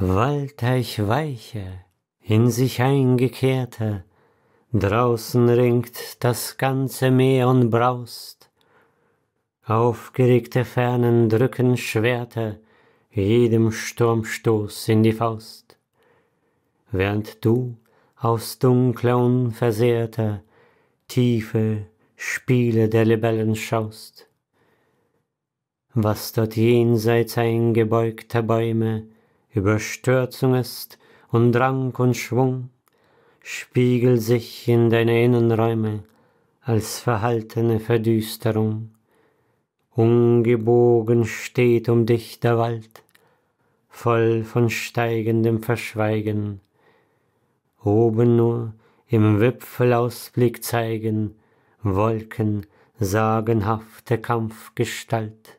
Waldteichweiche, in sich eingekehrte, draußen ringt das ganze Meer und braust. Aufgeregte Fernen drücken Schwerter, jedem Sturmstoß in die Faust. Während du aus dunkler, unversehrter, tiefe Spiele der Libellen schaust. Was dort jenseits eingebeugter Bäume Überstürzung ist und Drang und Schwung, spiegelt sich in deine Innenräume als verhaltene Verdüsterung. Ungebogen steht um dich der Wald, voll von steigendem Verschweigen. Oben nur im Wipfelausblick zeigen Wolken sagenhafte Kampfgestalt.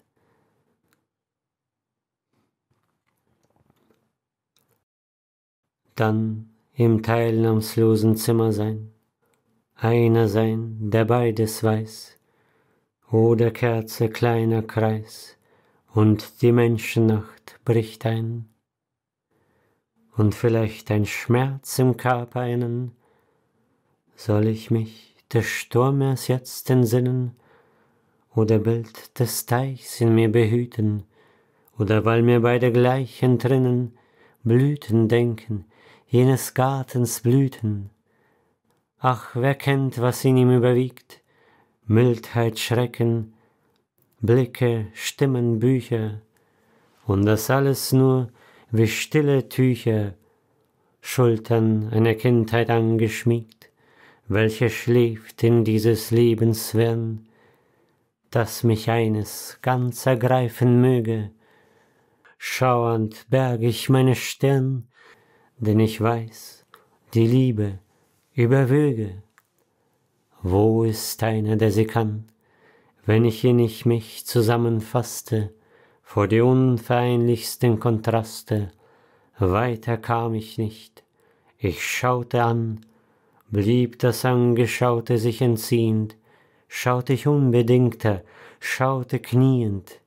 dann im teilnahmslosen Zimmer sein, einer sein, der beides weiß, oder Kerze kleiner Kreis, und die Menschennacht bricht ein, und vielleicht ein Schmerz im Körper einen, soll ich mich des Sturmes jetzt entsinnen, oder Bild des Teichs in mir behüten, oder weil mir beide gleich entrinnen, Blüten denken, jenes Gartens Blüten. Ach, wer kennt, was in ihm überwiegt? Mildheit, Schrecken, Blicke, Stimmen, Bücher, und das alles nur wie stille Tücher, Schultern einer Kindheit angeschmiegt, welche schläft in dieses Lebenswern, dass mich eines ganz ergreifen möge. Schauernd berg ich meine Stirn, denn ich weiß, die Liebe überwöge. Wo ist einer, der sie kann, wenn ich in ich mich zusammenfasste, vor die unvereinlichsten Kontraste, weiter kam ich nicht, ich schaute an, blieb das Angeschaute sich entziehend, schaute ich unbedingter, schaute kniend,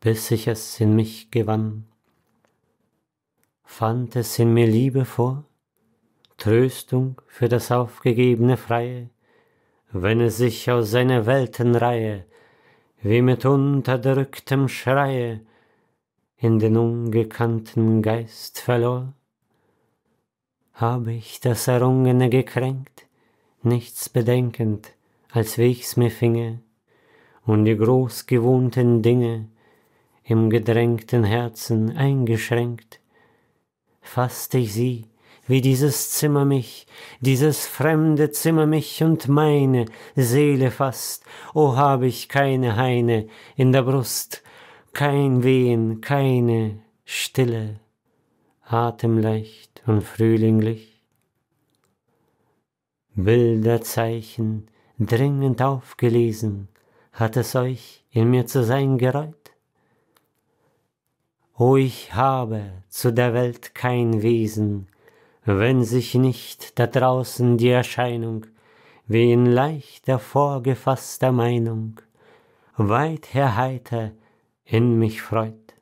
bis ich es in mich gewann fand es in mir Liebe vor, Tröstung für das aufgegebene Freie, wenn es sich aus seiner Weltenreihe, wie mit unterdrücktem Schreie, in den ungekannten Geist verlor. Habe ich das Errungene gekränkt, nichts bedenkend, als wie ich's mir finge, und die großgewohnten Dinge im gedrängten Herzen eingeschränkt, faßt ich sie, wie dieses Zimmer mich, dieses fremde Zimmer mich und meine Seele fasst, o oh, hab ich keine Heine in der Brust, kein Wehen, keine Stille, atemleicht und frühlinglich. Bilderzeichen, dringend aufgelesen, hat es euch in mir zu sein gereut? O ich habe zu der Welt kein Wesen, wenn sich nicht da draußen die Erscheinung, wie in leichter vorgefasster Meinung, weit her heiter in mich freut.